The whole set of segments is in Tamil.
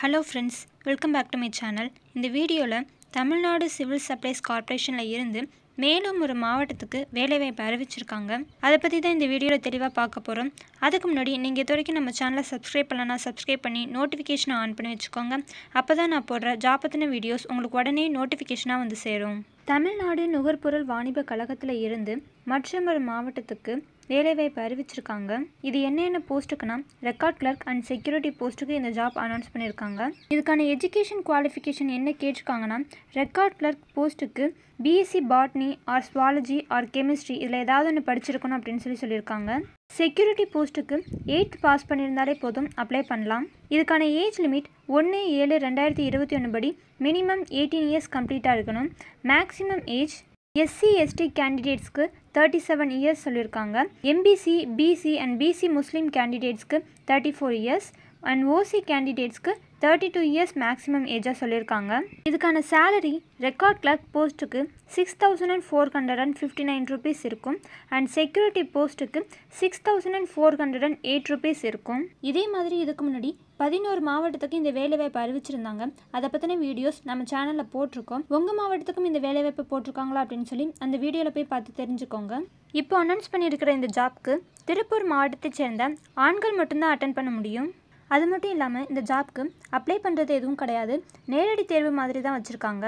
hello friends welcome back to my channel இந்த வீடியோவில் தமிழ்நாடு சிவில் சப்ளைஸ் கார்ப்பரேஷனில் இருந்து மேலும் ஒரு மாவட்டத்துக்கு வேலைவாய்ப்பு அறிவிச்சிருக்காங்க அதை பற்றி தான் இந்த வீடியோவில் தெளிவாக பார்க்க போகிறோம் அதுக்கு முன்னாடி நீங்கள் இது வரைக்கும் நம்ம சேனலை சப்ஸ்கிரைப் பண்ணலன்னா சப்ஸ்கிரைப் பண்ணி நோட்டிஃபிகேஷனை ஆன் பண்ணி வச்சுக்கோங்க அப்போ தான் நான் போடுற ஜாப் பற்றின வீடியோஸ் உங்களுக்கு உடனே நோட்டிஃபிகேஷனாக வந்து சேரும் தமிழ்நாடு நுகர்பொருள் வாணிப கழகத்தில் இருந்து மற்ற ஒரு மாவட்டத்துக்கு வேலை வாய்ப்பு அறிவிச்சிருக்காங்க இது என்னென்ன போஸ்ட்டுக்குன்னா ரெக்கார்ட் கிளர்க் அண்ட் செக்யூரிட்டி போஸ்ட்டுக்கு இந்த ஜாப் அனௌன்ஸ் பண்ணியிருக்காங்க இதுக்கான எஜுகேஷன் குவாலிஃபிகேஷன் என்ன கேட்டிருக்காங்கன்னா ரெக்கார்ட் கிளர்க் போஸ்ட்டுக்கு BSc botany or zoology or chemistry இதில் ஏதாவது ஒன்று படிச்சிருக்கணும் அப்படின்னு சொல்லி சொல்லியிருக்காங்க செக்யூரிட்டி போஸ்ட்டுக்கு எயித் பாஸ் பண்ணியிருந்தாலே போதும் அப்ளை பண்ணலாம் இதுக்கான ஏஜ் லிமிட் ஒன்று ஏழு ரெண்டாயிரத்தி இருபத்தி ஒன்று படி மினிமம் எயிட்டீன் இயர்ஸ் கம்ப்ளீட்டாக இருக்கணும் மேக்ஸிமம் ஏஜ் எஸ்சி எஸ்டி கேண்டிடேட்ஸ்க்கு தேர்ட்டி செவன் இயர்ஸ் சொல்லியிருக்காங்க MBC BC and BC Muslim கேண்டிடேட்ஸ்க்கு thirty four years and OC கேண்டிடேட்ஸ்க்கு தேர்ட்டி டூ இயர்ஸ் மேக்ஸிமம் ஏஜாக சொல்லியிருக்காங்க இதுக்கான சேலரி ரெக்கார்ட் கிளர்க் போஸ்ட்டுக்கு six thousand and four hundred and fifty nine rupees இருக்கும் அண்ட் செக்யூரிட்டி போஸ்ட்டுக்கு six thousand and four hundred and eight rupees இருக்கும் இதே மாதிரி இதுக்கு முன்னாடி பதினோரு மாவட்டத்துக்கு இந்த வேலைவாய்ப்பு அறிவிச்சிருந்தாங்க அதை பற்றின வீடியோஸ் நம்ம சேனலில் போட்டிருக்கோம் உங்கள் மாவட்டத்துக்கும் இந்த வேலைவாய்ப்பு போட்டிருக்காங்களா அப்படின்னு சொல்லி அந்த வீடியோவில் போய் பார்த்து தெரிஞ்சுக்கோங்க இப்போ அனௌன்ஸ் பண்ணியிருக்கிற இந்த ஜாப்க்கு திருப்பூர் மாவட்டத்தை சேர்ந்த ஆண்கள் மட்டும்தான் அட்டன் பண்ண முடியும் அது மட்டும் இல்லாமல் இந்த ஜாப்க்கு அப்ளை பண்ணுறது எதுவும் கிடையாது நேரடி தேர்வு மாதிரி தான் வச்சுருக்காங்க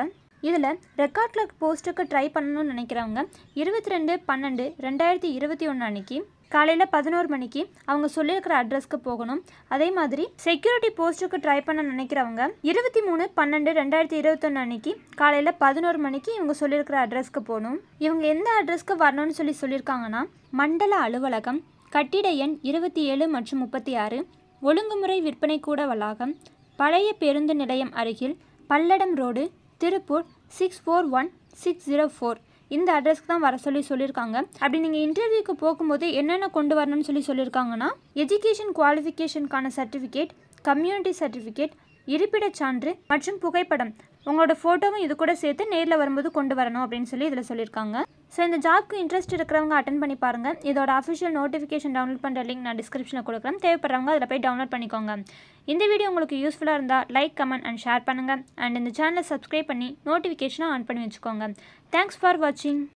இதில் ரெக்கார்ட் கிளர்க் போஸ்ட்டுக்கு ட்ரை பண்ணணும்னு நினைக்கிறவங்க இருபத்தி ரெண்டு பன்னெண்டு ரெண்டாயிரத்தி இருபத்தி ஒன்று அன்னைக்கு காலையில் பதினோரு மணிக்கு அவங்க சொல்லியிருக்கிற அட்ரஸ்க்கு போகணும் அதே மாதிரி செக்யூரிட்டி போஸ்ட்டுக்கு ட்ரை பண்ண நினைக்கிறவங்க இருபத்தி மூணு பன்னெண்டு ரெண்டாயிரத்தி இருபத்தொன்று அன்னைக்கு காலையில் பதினோரு மணிக்கு இவங்க சொல்லியிருக்கிற அட்ரஸ்க்கு போகணும் இவங்க எந்த அட்ரஸ்க்கு வரணும்னு சொல்லி சொல்லியிருக்காங்கன்னா மண்டல அலுவலகம் கட்டிட எண் இருபத்தி ஏழு மற்றும் முப்பத்தி ஆறு ஒழுங்குமுறை விற்பனை கூட வளாகம் பழைய பேருந்து நிலையம் அருகில் Palladam road Tiruppur six four one six zero four இந்த அட்ரஸ்க்கு தான் வர சொல்லி சொல்லியிருக்காங்க அப்படி நீங்கள் இன்டர்வியூக்கு போகும்போது என்னென்ன கொண்டு வரணும்னு சொல்லி சொல்லியிருக்காங்கன்னா எஜுகேஷன் குவாலிஃபிகேஷனுக்கான சர்டிஃபிகேட் கம்யூனிட்டி சர்டிஃபிகேட் இருப்பிடச் சான்று மற்றும் புகைப்படம் உங்களோட ஃபோட்டோவும் இது கூட சேர்த்து நேரில் வரும்போது கொண்டு வரணும் அப்படின்னு சொல்லி இதில் சொல்லியிருக்காங்க ஸோ இந்த ஜாப்க்கு இன்ட்ரெஸ்ட் இருக்கிறவங்க அட்டன் பண்ணி பாருங்கள் இதோட அஃபிஷியல் நோட்டிஃபிகேஷன் டவுன்லோட் பண்ணுற லிங்க் நான் டிஸ்கிரிப்ஷனில் கொடுக்குறேன் தேவைப்படுறவங்க அதில் போய் டவுன்லோட் பண்ணிக்கோங்க இந்த வீடியோ உங்களுக்கு யூஸ்ஃபுல்லாக இருந்தால் லைக் கமெண்ட் அண்ட் ஷேர் பண்ணுங்கள் அண்ட் இந்த சேனலை சப்ஸ்கிரைப் பண்ணி நோட்டிஃபிகேஷனை ஆன் பண்ணி வச்சுக்கோங்க தேங்க்ஸ் ஃபார் வாட்சிங்